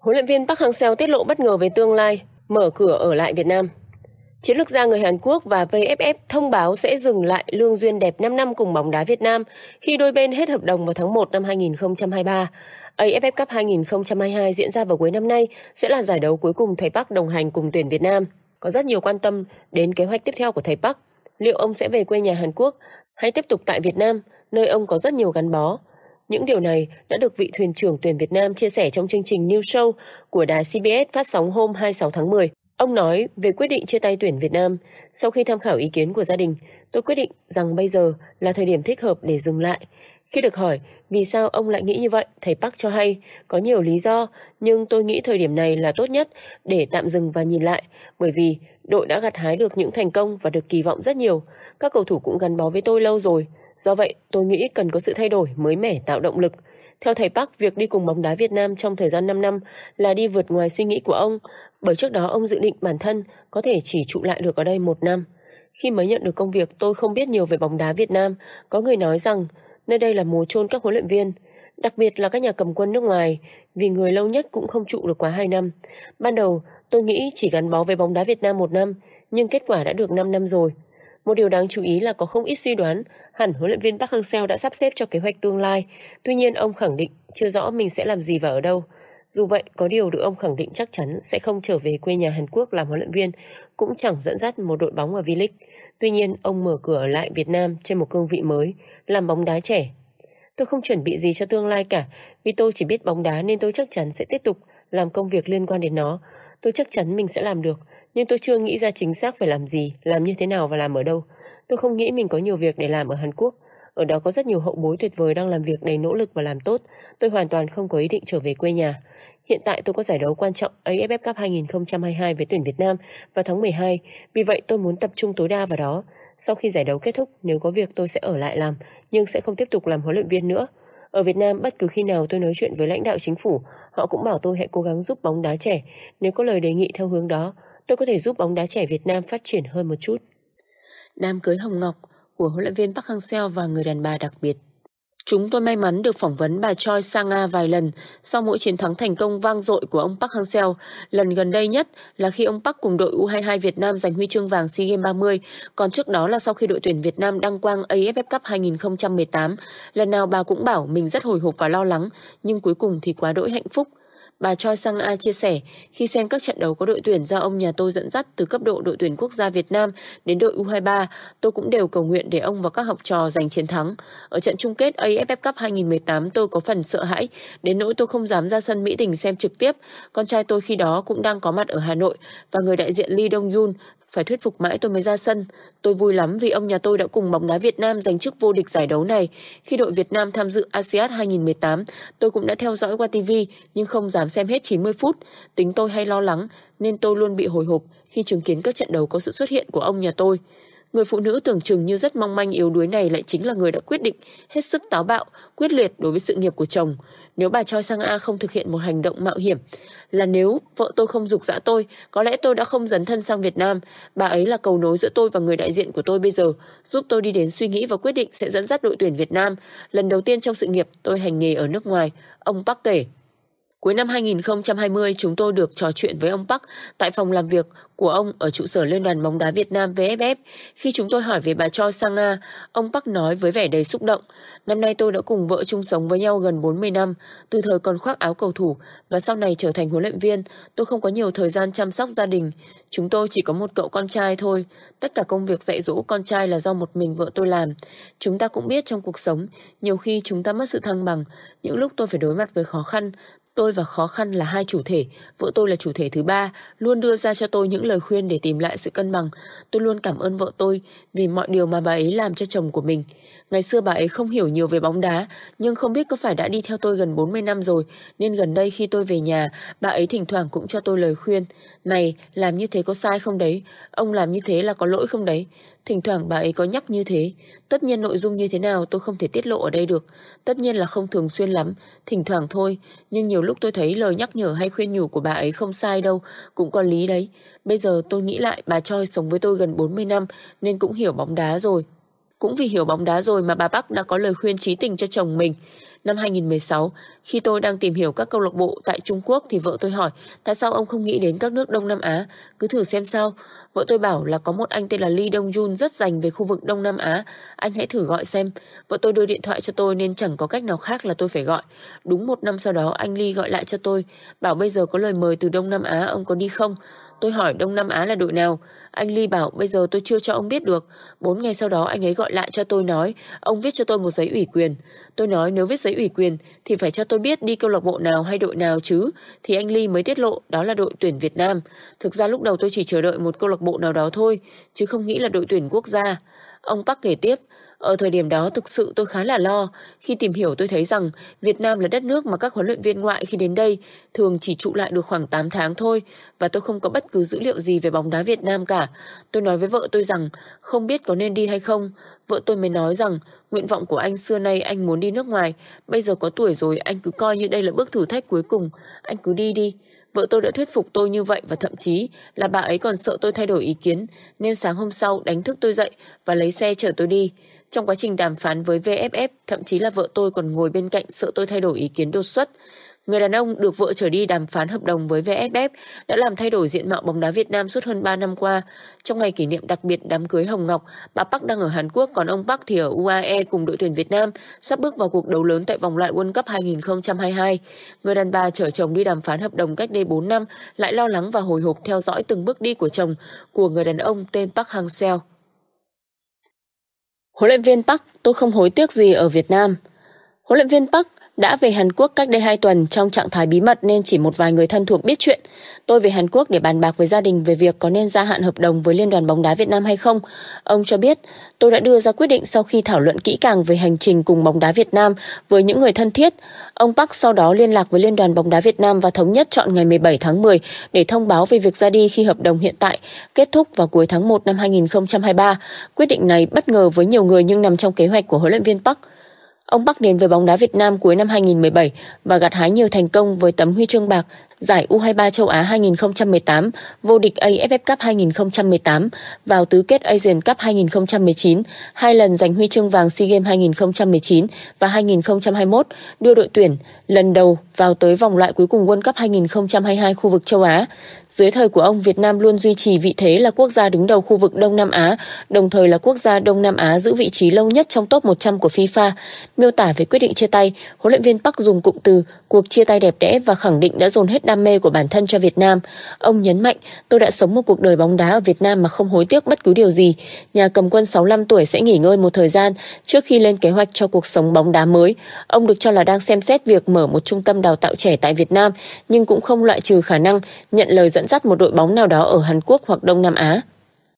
Huấn luyện viên Park Hang-seo tiết lộ bất ngờ về tương lai mở cửa ở lại Việt Nam. Chiến lược gia người Hàn Quốc và VFF thông báo sẽ dừng lại lương duyên đẹp 5 năm cùng bóng đá Việt Nam khi đôi bên hết hợp đồng vào tháng 1 năm 2023. AFF Cup 2022 diễn ra vào cuối năm nay sẽ là giải đấu cuối cùng thầy Park đồng hành cùng tuyển Việt Nam. Có rất nhiều quan tâm đến kế hoạch tiếp theo của thầy Park. Liệu ông sẽ về quê nhà Hàn Quốc hay tiếp tục tại Việt Nam, nơi ông có rất nhiều gắn bó? Những điều này đã được vị thuyền trưởng tuyển Việt Nam chia sẻ trong chương trình New Show của đài CBS phát sóng hôm 26 tháng 10. Ông nói về quyết định chia tay tuyển Việt Nam, sau khi tham khảo ý kiến của gia đình, tôi quyết định rằng bây giờ là thời điểm thích hợp để dừng lại. Khi được hỏi vì sao ông lại nghĩ như vậy, thầy Park cho hay có nhiều lý do, nhưng tôi nghĩ thời điểm này là tốt nhất để tạm dừng và nhìn lại, bởi vì đội đã gặt hái được những thành công và được kỳ vọng rất nhiều. Các cầu thủ cũng gắn bó với tôi lâu rồi, Do vậy, tôi nghĩ cần có sự thay đổi mới mẻ tạo động lực. Theo thầy Park, việc đi cùng bóng đá Việt Nam trong thời gian 5 năm là đi vượt ngoài suy nghĩ của ông, bởi trước đó ông dự định bản thân có thể chỉ trụ lại được ở đây một năm. Khi mới nhận được công việc, tôi không biết nhiều về bóng đá Việt Nam. Có người nói rằng nơi đây là mồ chôn các huấn luyện viên, đặc biệt là các nhà cầm quân nước ngoài, vì người lâu nhất cũng không trụ được quá 2 năm. Ban đầu, tôi nghĩ chỉ gắn bó với bóng đá Việt Nam một năm, nhưng kết quả đã được 5 năm rồi. Một điều đáng chú ý là có không ít suy đoán Hẳn huấn luyện viên Park Hang-seo đã sắp xếp cho kế hoạch tương lai, tuy nhiên ông khẳng định chưa rõ mình sẽ làm gì và ở đâu. Dù vậy, có điều được ông khẳng định chắc chắn sẽ không trở về quê nhà Hàn Quốc làm huấn luyện viên, cũng chẳng dẫn dắt một đội bóng ở V-League. Tuy nhiên, ông mở cửa lại Việt Nam trên một cương vị mới, làm bóng đá trẻ. Tôi không chuẩn bị gì cho tương lai cả, vì tôi chỉ biết bóng đá nên tôi chắc chắn sẽ tiếp tục làm công việc liên quan đến nó. Tôi chắc chắn mình sẽ làm được, nhưng tôi chưa nghĩ ra chính xác phải làm gì, làm như thế nào và làm ở đâu. Tôi không nghĩ mình có nhiều việc để làm ở Hàn Quốc. Ở đó có rất nhiều hậu bối tuyệt vời đang làm việc đầy nỗ lực và làm tốt. Tôi hoàn toàn không có ý định trở về quê nhà. Hiện tại tôi có giải đấu quan trọng AFF Cup 2022 với tuyển Việt Nam vào tháng 12, vì vậy tôi muốn tập trung tối đa vào đó. Sau khi giải đấu kết thúc, nếu có việc tôi sẽ ở lại làm, nhưng sẽ không tiếp tục làm huấn luyện viên nữa. Ở Việt Nam, bất cứ khi nào tôi nói chuyện với lãnh đạo chính phủ, họ cũng bảo tôi hãy cố gắng giúp bóng đá trẻ nếu có lời đề nghị theo hướng đó tôi có thể giúp bóng đá trẻ Việt Nam phát triển hơn một chút. Đám cưới Hồng Ngọc của huấn luyện viên Park Hang-seo và người đàn bà đặc biệt. Chúng tôi may mắn được phỏng vấn bà Choi Sang-a vài lần sau mỗi chiến thắng thành công vang dội của ông Park Hang-seo. Lần gần đây nhất là khi ông Park cùng đội U22 Việt Nam giành huy chương vàng SEA Games 30, còn trước đó là sau khi đội tuyển Việt Nam đăng quang AFF Cup 2018. Lần nào bà cũng bảo mình rất hồi hộp và lo lắng, nhưng cuối cùng thì quá đỗi hạnh phúc Bà Choi Sang A chia sẻ, khi xem các trận đấu có đội tuyển do ông nhà tôi dẫn dắt từ cấp độ đội tuyển quốc gia Việt Nam đến đội U23, tôi cũng đều cầu nguyện để ông và các học trò giành chiến thắng. Ở trận chung kết AFF Cup 2018 tôi có phần sợ hãi, đến nỗi tôi không dám ra sân Mỹ Đình xem trực tiếp. Con trai tôi khi đó cũng đang có mặt ở Hà Nội và người đại diện Lee Dong Yun phải thuyết phục mãi tôi mới ra sân. Tôi vui lắm vì ông nhà tôi đã cùng bóng đá Việt Nam giành chức vô địch giải đấu này. Khi đội Việt Nam tham dự ASEAN 2018, tôi cũng đã theo dõi qua TV nhưng không dám xem hết 90 phút. Tính tôi hay lo lắng nên tôi luôn bị hồi hộp khi chứng kiến các trận đấu có sự xuất hiện của ông nhà tôi. Người phụ nữ tưởng chừng như rất mong manh yếu đuối này lại chính là người đã quyết định hết sức táo bạo, quyết liệt đối với sự nghiệp của chồng. Nếu bà Choi Sang A không thực hiện một hành động mạo hiểm, là nếu vợ tôi không dục dã tôi, có lẽ tôi đã không dấn thân sang Việt Nam. Bà ấy là cầu nối giữa tôi và người đại diện của tôi bây giờ, giúp tôi đi đến suy nghĩ và quyết định sẽ dẫn dắt đội tuyển Việt Nam. Lần đầu tiên trong sự nghiệp, tôi hành nghề ở nước ngoài, ông Park kể. Cuối năm 2020, chúng tôi được trò chuyện với ông Park tại phòng làm việc của ông ở trụ sở Liên đoàn bóng đá Việt Nam VFF. Khi chúng tôi hỏi về bà Choi sang Nga, ông Park nói với vẻ đầy xúc động. Năm nay tôi đã cùng vợ chung sống với nhau gần 40 năm, từ thời còn khoác áo cầu thủ và sau này trở thành huấn luyện viên. Tôi không có nhiều thời gian chăm sóc gia đình. Chúng tôi chỉ có một cậu con trai thôi. Tất cả công việc dạy dỗ con trai là do một mình vợ tôi làm. Chúng ta cũng biết trong cuộc sống, nhiều khi chúng ta mất sự thăng bằng. Những lúc tôi phải đối mặt với khó khăn, tôi và khó khăn là hai chủ thể, vợ tôi là chủ thể thứ ba, luôn đưa ra cho tôi những lời khuyên để tìm lại sự cân bằng. Tôi luôn cảm ơn vợ tôi vì mọi điều mà bà ấy làm cho chồng của mình. Ngày xưa bà ấy không hiểu nhiều về bóng đá, nhưng không biết có phải đã đi theo tôi gần 40 năm rồi, nên gần đây khi tôi về nhà, bà ấy thỉnh thoảng cũng cho tôi lời khuyên. Này, làm như thế có sai không đấy? Ông làm như thế là có lỗi không đấy? Thỉnh thoảng bà ấy có nhắc như thế. Tất nhiên nội dung như thế nào tôi không thể tiết lộ ở đây được. Tất nhiên là không thường xuyên lắm, thỉnh thoảng thôi. Nhưng nhiều lúc tôi thấy lời nhắc nhở hay khuyên nhủ của bà ấy không sai đâu, cũng có lý đấy. Bây giờ tôi nghĩ lại bà Choi sống với tôi gần 40 năm nên cũng hiểu bóng đá rồi. Cũng vì hiểu bóng đá rồi mà bà Bắc đã có lời khuyên trí tình cho chồng mình. Năm 2016, khi tôi đang tìm hiểu các câu lạc bộ tại Trung Quốc thì vợ tôi hỏi tại sao ông không nghĩ đến các nước Đông Nam Á, cứ thử xem sao. Vợ tôi bảo là có một anh tên là Lee Dong Jun rất dành về khu vực Đông Nam Á, anh hãy thử gọi xem. Vợ tôi đưa điện thoại cho tôi nên chẳng có cách nào khác là tôi phải gọi. Đúng một năm sau đó anh Lee gọi lại cho tôi, bảo bây giờ có lời mời từ Đông Nam Á, ông có đi không? Tôi hỏi Đông Nam Á là đội nào. Anh Ly bảo bây giờ tôi chưa cho ông biết được. Bốn ngày sau đó anh ấy gọi lại cho tôi nói ông viết cho tôi một giấy ủy quyền. Tôi nói nếu viết giấy ủy quyền thì phải cho tôi biết đi câu lạc bộ nào hay đội nào chứ. Thì anh Ly mới tiết lộ đó là đội tuyển Việt Nam. Thực ra lúc đầu tôi chỉ chờ đợi một câu lạc bộ nào đó thôi chứ không nghĩ là đội tuyển quốc gia. Ông Park kể tiếp ở thời điểm đó thực sự tôi khá là lo, khi tìm hiểu tôi thấy rằng Việt Nam là đất nước mà các huấn luyện viên ngoại khi đến đây thường chỉ trụ lại được khoảng 8 tháng thôi và tôi không có bất cứ dữ liệu gì về bóng đá Việt Nam cả. Tôi nói với vợ tôi rằng không biết có nên đi hay không, vợ tôi mới nói rằng nguyện vọng của anh xưa nay anh muốn đi nước ngoài, bây giờ có tuổi rồi anh cứ coi như đây là bước thử thách cuối cùng, anh cứ đi đi vợ tôi đã thuyết phục tôi như vậy và thậm chí là bà ấy còn sợ tôi thay đổi ý kiến nên sáng hôm sau đánh thức tôi dậy và lấy xe chở tôi đi. Trong quá trình đàm phán với VFF, thậm chí là vợ tôi còn ngồi bên cạnh sợ tôi thay đổi ý kiến đột xuất. Người đàn ông được vợ trở đi đàm phán hợp đồng với VFF đã làm thay đổi diện mạo bóng đá Việt Nam suốt hơn 3 năm qua. Trong ngày kỷ niệm đặc biệt đám cưới Hồng Ngọc, bà Park đang ở Hàn Quốc còn ông Park thì ở UAE cùng đội tuyển Việt Nam sắp bước vào cuộc đấu lớn tại vòng loại World Cup 2022. Người đàn bà chở chồng đi đàm phán hợp đồng cách đây 4 năm lại lo lắng và hồi hộp theo dõi từng bước đi của chồng của người đàn ông tên Park Hang-seo. Huấn luyện viên Park, tôi không hối tiếc gì ở Việt Nam. Huấn luyện viên Park đã về Hàn Quốc cách đây 2 tuần trong trạng thái bí mật nên chỉ một vài người thân thuộc biết chuyện. Tôi về Hàn Quốc để bàn bạc với gia đình về việc có nên gia hạn hợp đồng với Liên đoàn bóng đá Việt Nam hay không. Ông cho biết, tôi đã đưa ra quyết định sau khi thảo luận kỹ càng về hành trình cùng bóng đá Việt Nam với những người thân thiết. Ông Park sau đó liên lạc với Liên đoàn bóng đá Việt Nam và thống nhất chọn ngày 17 tháng 10 để thông báo về việc ra đi khi hợp đồng hiện tại kết thúc vào cuối tháng 1 năm 2023. Quyết định này bất ngờ với nhiều người nhưng nằm trong kế hoạch của huấn luyện viên Park. Ông bắc đến với bóng đá Việt Nam cuối năm 2017 và gặt hái nhiều thành công với tấm huy chương bạc giải U23 châu Á 2018, vô địch AFF Cup 2018, vào tứ kết Asian Cup 2019, hai lần giành huy chương vàng SEA Games 2019 và 2021, đưa đội tuyển lần đầu vào tới vòng loại cuối cùng World Cup 2022 khu vực châu Á. Dưới thời của ông, Việt Nam luôn duy trì vị thế là quốc gia đứng đầu khu vực Đông Nam Á, đồng thời là quốc gia Đông Nam Á giữ vị trí lâu nhất trong top 100 của FIFA. Miêu tả về quyết định chia tay, huấn luyện viên Park dùng cụm từ cuộc chia tay đẹp đẽ và khẳng định đã dồn hết đam mê của bản thân cho Việt Nam. Ông nhấn mạnh, tôi đã sống một cuộc đời bóng đá ở Việt Nam mà không hối tiếc bất cứ điều gì. Nhà cầm quân 65 tuổi sẽ nghỉ ngơi một thời gian trước khi lên kế hoạch cho cuộc sống bóng đá mới. Ông được cho là đang xem xét việc mở một trung tâm đào tạo trẻ tại Việt Nam, nhưng cũng không loại trừ khả năng nhận lời dẫn dắt một đội bóng nào đó ở Hàn Quốc hoặc Đông Nam Á.